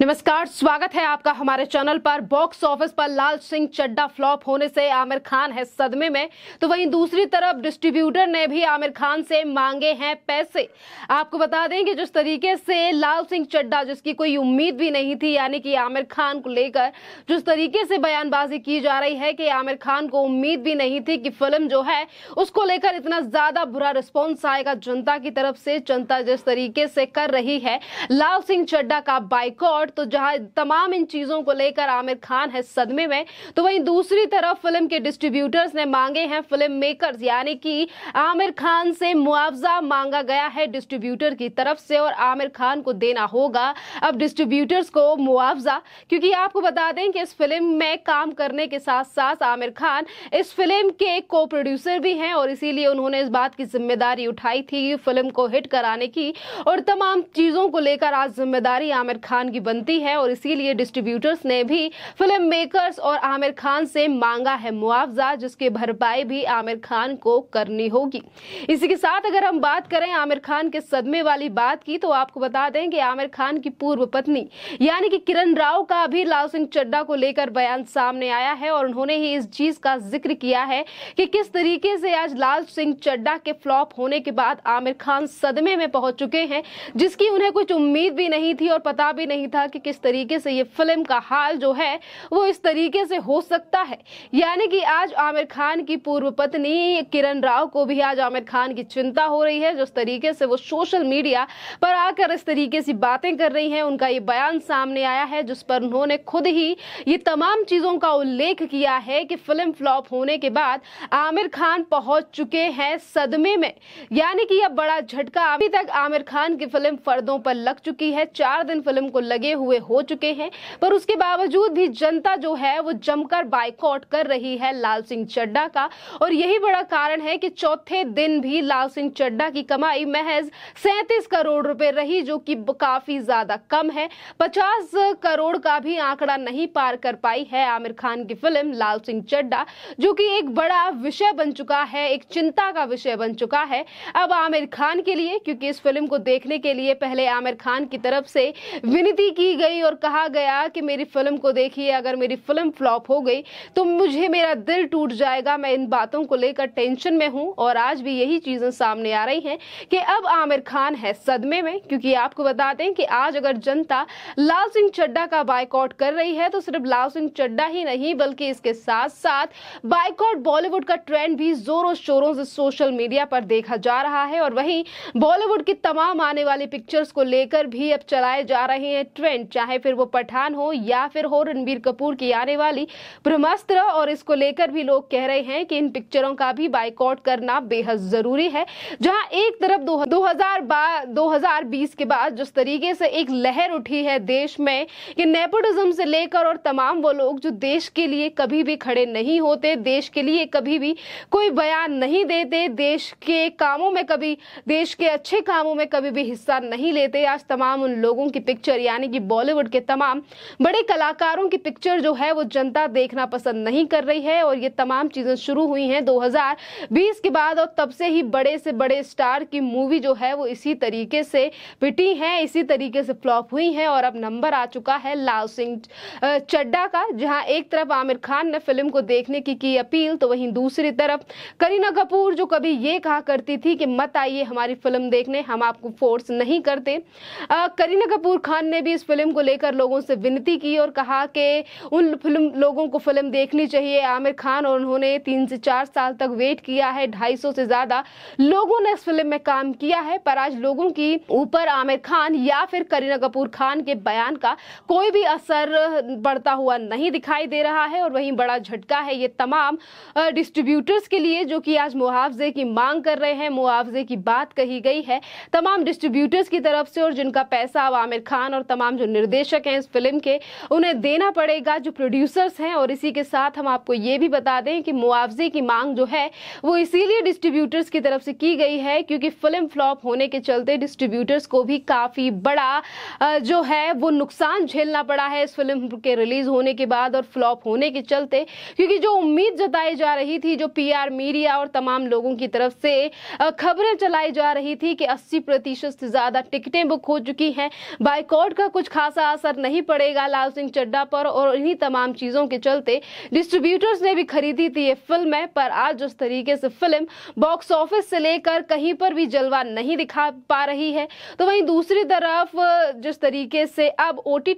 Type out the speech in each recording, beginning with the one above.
नमस्कार स्वागत है आपका हमारे चैनल पर बॉक्स ऑफिस पर लाल सिंह चड्डा फ्लॉप होने से आमिर खान है सदमे में तो वहीं दूसरी तरफ डिस्ट्रीब्यूटर ने भी आमिर खान से मांगे हैं पैसे आपको बता दें कि जिस तरीके से लाल सिंह चड्डा जिसकी कोई उम्मीद भी नहीं थी यानी कि आमिर खान को लेकर जिस तरीके से बयानबाजी की जा रही है कि आमिर खान को उम्मीद भी नहीं थी कि फिल्म जो है उसको लेकर इतना ज्यादा बुरा रिस्पॉन्स आएगा जनता की तरफ से जनता जिस तरीके से कर रही है लाल सिंह चड्डा का बाइकॉट गिरावट तो जहां तमाम इन चीजों को लेकर आमिर खान है सदमे में तो वहीं दूसरी तरफ फिल्म के डिस्ट्रीब्यूटर्स ने मांगे हैं फिल्म मेकर्स यानी कि आमिर खान से मुआवजा मांगा गया है डिस्ट्रीब्यूटर की तरफ से और आमिर खान को देना होगा अब डिस्ट्रीब्यूटर्स को मुआवजा क्योंकि आपको बता दें कि इस फिल्म में काम करने के साथ साथ आमिर खान इस फिल्म के को प्रोड्यूसर भी हैं और इसीलिए उन्होंने इस बात की जिम्मेदारी उठाई थी फिल्म को हिट कराने की और तमाम चीज़ों को लेकर आज जिम्मेदारी आमिर खान की बन बनती है और इसीलिए डिस्ट्रीब्यूटर्स ने भी फिल्म मेकर्स और आमिर खान से मांगा है मुआवजा जिसकी भरपाई भी आमिर खान को करनी होगी इसी के साथ अगर हम बात करें आमिर खान के सदमे वाली बात की तो आपको बता दें कि आमिर खान की पूर्व पत्नी यानी कि किरण राव का भी लाल सिंह चड्डा को लेकर बयान सामने आया है और उन्होंने ही इस चीज का जिक्र किया है कि किस तरीके से आज लाल सिंह चड्डा के फ्लॉप होने के बाद आमिर खान सदमे में पहुंच चुके हैं जिसकी उन्हें कुछ उम्मीद भी नहीं थी और पता भी नहीं था कि किस तरीके से ये फिल्म का हाल जो है वो इस तरीके से हो सकता है यानी कि आज आमिर खान की पूर्व पत्नी किरण राव को भी आज आमिर खान की चिंता हो रही है जिस तरीके से वो सोशल मीडिया पर आकर इस तरीके से बातें कर रही हैं उनका ये बयान सामने आया है जिस पर उन्होंने खुद ही ये तमाम चीज़ों का उल्लेख किया है कि फिल्म फ्लॉप होने के बाद आमिर खान पहुंच चुके हैं सदमे में यानी कि यह बड़ा झटका अभी तक आमिर खान की फिल्म फर्दों पर लग चुकी है चार दिन फिल्म को लगे हुए हो चुके हैं पर उसके बावजूद भी जनता जो है वो जमकर बाइकआउट कर रही है लाल सिंह चड्डा का और यही बड़ा कारण है कि चौथे दिन भी लाल सिंह चड्डा की कमाई महज सैंतीस करोड़ रुपए रही जो कि काफी ज्यादा कम है पचास करोड़ का भी आंकड़ा नहीं पार कर पाई है आमिर खान की फिल्म लाल सिंह चड्डा जो कि एक बड़ा विषय बन चुका है एक चिंता का विषय बन चुका है अब आमिर खान के लिए क्योंकि इस फिल्म को देखने के लिए पहले आमिर खान की तरफ से विनती की गई और कहा गया कि मेरी फिल्म को देखिए अगर मेरी फिल्म फ्लॉप हो गई तो मुझे मेरा दिल टूट जाएगा मैं इन बातों को लेकर टेंशन में हूँ और आज भी यही चीज़ें सामने आ रही हैं कि अब आमिर खान है सदमे में क्योंकि आपको बता दें कि आज अगर जनता लाल सिंह चड्डा का बायकॉट कर रही है तो सिर्फ लाल सिंह चड्डा ही नहीं बल्कि इसके साथ साथ बायकॉट बॉलीवुड का ट्रेंड भी जोरों शोरों से सोशल मीडिया पर देखा जा रहा है और वहीं बॉलीवुड की तमाम आने वाली पिक्चर्स को लेकर भी अब चलाए जा रहे हैं इवेंट चाहे फिर वो पठान हो या फिर हो रणबीर कपूर की आने वाली ब्रह्मास्त्र और इसको लेकर भी लोग कह रहे हैं कि इन पिक्चरों का भी बाइकआउट करना बेहद जरूरी है जहां एक तरफ दो, हजार दो हजार बीस के बाद जिस तरीके से एक लहर उठी है देश में कि नेपोटिज्म से लेकर और तमाम वो लोग जो देश के लिए कभी भी खड़े नहीं होते देश के लिए कभी भी कोई बयान नहीं देते देश के कामों में कभी देश के अच्छे कामों में कभी भी हिस्सा नहीं लेते आज तमाम उन लोगों की पिक्चर यानी कि कि बॉलीवुड के तमाम बड़े कलाकारों की पिक्चर जो है वो जनता देखना पसंद नहीं कर रही है और ये तमाम चीज़ें शुरू हुई हैं 2020 के बाद और तब से ही बड़े से बड़े स्टार की मूवी जो है वो इसी तरीके से पिटी है इसी तरीके से फ्लॉप हुई है और अब नंबर आ चुका है लाल सिंह चड्डा का जहां एक तरफ आमिर खान ने फिल्म को देखने की की अपील तो वहीं दूसरी तरफ करीना कपूर जो कभी ये कहा करती थी कि मत आइए हमारी फिल्म देखने हम आपको फोर्स नहीं करते करीना कपूर खान ने भी इस फिल्म को लेकर लोगों से विनती की और कहा कि उन फिल्म लोगों को फिल्म देखनी चाहिए आमिर खान और उन्होंने तीन से चार साल तक वेट किया है ढाई से ज्यादा लोगों ने इस फिल्म में काम किया है पर आज लोगों की ऊपर आमिर खान या फिर करीना कपूर खान के बयान का कोई भी असर बढ़ता हुआ नहीं दिखाई दे रहा है और वहीं बड़ा झटका है ये तमाम डिस्ट्रीब्यूटर्स के लिए जो कि आज मुआवजे की मांग कर रहे हैं मुआवजे की बात कही गई है तमाम डिस्ट्रीब्यूटर्स की तरफ से और जिनका पैसा अब आमिर खान और तमाम जो निर्देशक हैं इस फिल्म के उन्हें देना पड़ेगा जो प्रोड्यूसर्स हैं और इसी के साथ हम आपको ये भी बता दें कि मुआवजे की मांग जो है वो इसीलिए डिस्ट्रीब्यूटर्स की तरफ से की गई है क्योंकि फिल्म फ्लॉप होने के चलते डिस्ट्रीब्यूटर्स को भी काफ़ी बड़ा जो है वो नुकसान झेलना पड़ा है इस फिल्म के रिलीज होने के बाद और फ्लॉप होने के चलते क्योंकि जो उम्मीद जताई जा रही थी जो पीआर मीडिया और तमाम लोगों की तरफ से खबरें चलाई जा रही थी कि 80 प्रतिशत से ज़्यादा टिकटें बुक हो चुकी हैं बाइकॉट का कुछ कुछ खासा असर नहीं पड़ेगा लाल सिंह चड्डा पर और इन्हीं तमाम चीज़ों के चलते डिस्ट्रीब्यूटर्स ने भी खरीदी थी ये फिल्में पर आज जिस तरीके से फिल्म बॉक्स ऑफिस से लेकर कहीं पर भी जलवा नहीं दिखा पा रही है तो वहीं दूसरी तरफ जिस तरीके से अब ओ टी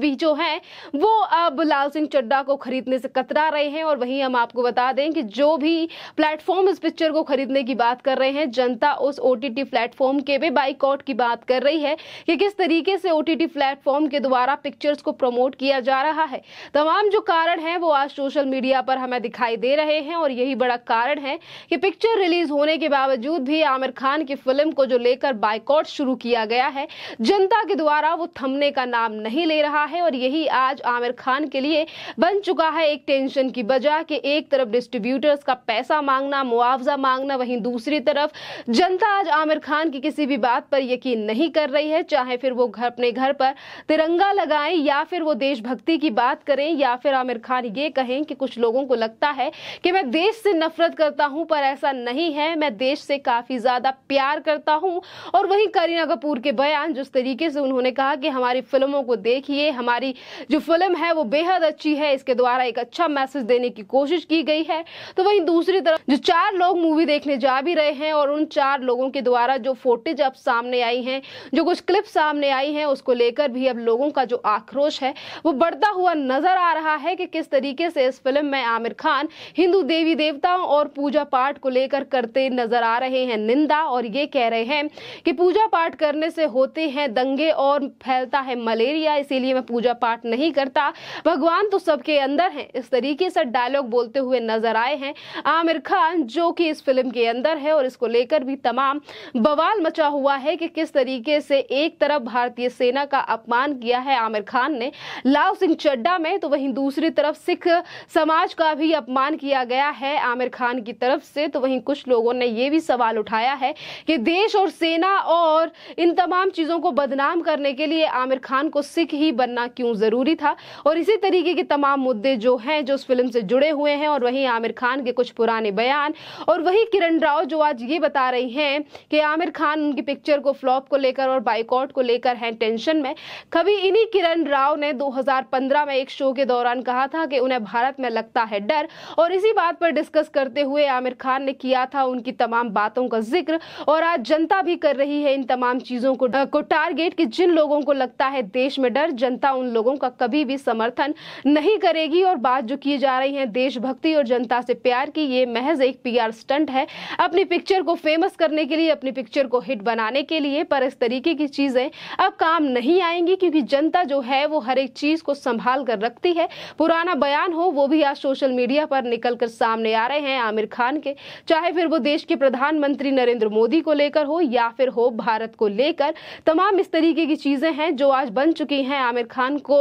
भी जो हैं वो अब लाल सिंह चड्डा को खरीदने से कतरा रहे हैं और वहीं हम आपको बता दें कि जो भी प्लेटफॉर्म इस पिक्चर को खरीदने की बात कर रहे हैं जनता उस ओ प्लेटफॉर्म के भी बाइकआउट की बात कर रही है कि किस तरीके से ओ टी ओटीटी प्लेटफॉर्म के द्वारा पिक्चर्स को प्रमोट किया जा रहा है तमाम जो कारण हैं वो आज सोशल मीडिया पर हमें दिखाई दे रहे हैं और यही बड़ा कारण है कि पिक्चर रिलीज होने के बावजूद भी आमिर खान की फिल्म को जो लेकर बाइकआउट शुरू किया गया है जनता के द्वारा वो थमने का नाम नहीं ले रहा है और यही आज आमिर खान के लिए बन चुका है एक टेंशन की वजह कि एक तरफ डिस्ट्रीब्यूटर्स का पैसा मांगना मुआवजा मांगना वहीं दूसरी तरफ जनता आज आमिर खान की किसी भी बात पर यकीन नहीं कर रही है चाहे फिर वो घर अपने घर घर पर तिरंगा लगाएं या फिर वो देशभक्ति की बात करें या फिर आमिर खान ये कहें कि कुछ लोगों को लगता है कि मैं देश से नफरत करता हूं पर ऐसा नहीं है मैं देश से काफ़ी ज़्यादा प्यार करता हूं और वहीं करीना कपूर के बयान जिस तरीके से उन्होंने कहा कि हमारी फिल्मों को देखिए हमारी जो फिल्म है वो बेहद अच्छी है इसके द्वारा एक अच्छा मैसेज देने की कोशिश की गई है तो वहीं दूसरी तरफ जो चार लोग मूवी देखने जा भी रहे हैं और उन चार लोगों के द्वारा जो फोटेज अब सामने आई है जो कुछ क्लिप सामने आई है उसको लेकर भी अब लोगों का जो आक्रोश है वो बढ़ता हुआ नजर आ रहा है कि किस तरीके से इस फिल्म में आमिर खान हिंदू देवी देवताओं और पूजा पाठ को लेकर करते नजर आ रहे हैं निंदा और ये कह रहे हैं कि पूजा पाठ करने से होते हैं दंगे और फैलता है मलेरिया इसीलिए मैं पूजा पाठ नहीं करता भगवान तो सबके अंदर है इस तरीके से डायलॉग बोलते हुए नजर आए हैं आमिर खान जो कि इस फिल्म के अंदर है और इसको लेकर भी तमाम बवाल मचा हुआ है कि किस तरीके से एक तरफ भारतीय सेना सेना का अपमान किया है आमिर खान ने लाल सिंह चड्डा में तो वहीं दूसरी तरफ सिख समाज का भी अपमान किया गया है आमिर खान की तरफ से तो वहीं कुछ लोगों ने यह भी सवाल उठाया है कि देश और सेना और इन तमाम चीज़ों को बदनाम करने के लिए आमिर खान को सिख ही बनना क्यों ज़रूरी था और इसी तरीके के तमाम मुद्दे जो हैं जो उस फिल्म से जुड़े हुए हैं और वहीं आमिर खान के कुछ पुराने बयान और वही किरण राव जो आज ये बता रही हैं कि आमिर खान उनकी पिक्चर को फ्लॉप को लेकर और बाइकआउट को लेकर हैं टेंशन पेंशन में कभी इन्हीं किरण राव ने 2015 में एक शो के दौरान कहा था कि उन्हें भारत में लगता है डर और इसी बात पर डिस्कस करते हुए आमिर खान ने किया था उनकी तमाम बातों का जिक्र और आज जनता भी कर रही है इन तमाम चीजों को, को टारगेट की जिन लोगों को लगता है देश में डर जनता उन लोगों का कभी भी समर्थन नहीं करेगी और बात जो की जा रही है देशभक्ति और जनता से प्यार की ये महज एक पीआर स्टंट है अपनी पिक्चर को फेमस करने के लिए अपनी पिक्चर को हिट बनाने के लिए पर इस तरीके की चीजें अब काम नहीं आएंगी क्योंकि जनता जो है वो हर एक चीज को संभाल कर रखती है पुराना बयान हो वो भी आज सोशल मीडिया पर निकल कर सामने आ रहे हैं आमिर खान के चाहे फिर वो देश के प्रधानमंत्री नरेंद्र मोदी को लेकर हो या फिर हो भारत को लेकर तमाम इस तरीके की चीजें हैं जो आज बन चुकी हैं आमिर खान को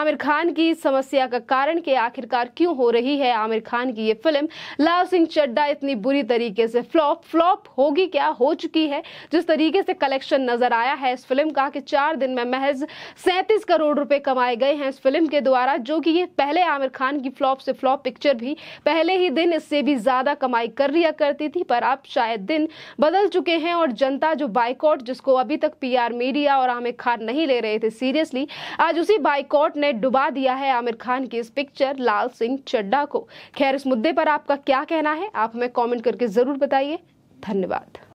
आमिर खान की समस्या का कारण के आखिरकार क्यों हो रही है आमिर खान की ये फिल्म लाल सिंह चड्डा इतनी बुरी तरीके से फ्लॉप फ्लॉप होगी क्या हो चुकी है जिस तरीके से कलेक्शन नजर आया है इस फिल्म का कि चार दिन दिन में महज सैंतीस करोड़ रुपए कमाए गए हैं इस फिल्म के द्वारा जो कि ये पहले आमिर खान की फ्लॉप से फ्लॉप पिक्चर भी पहले ही दिन इससे भी ज्यादा कमाई कर लिया करती थी पर अब शायद दिन बदल चुके हैं और जनता जो बाइकॉट जिसको अभी तक पी मीडिया और आमिर खान नहीं ले रहे थे सीरियसली आज उसी बाइकॉट ने डुबा दिया है आमिर खान की इस पिक्चर लाल सिंह चड्डा को खैर इस मुद्दे पर आपका क्या कहना है आप हमें कॉमेंट करके जरूर बताइए धन्यवाद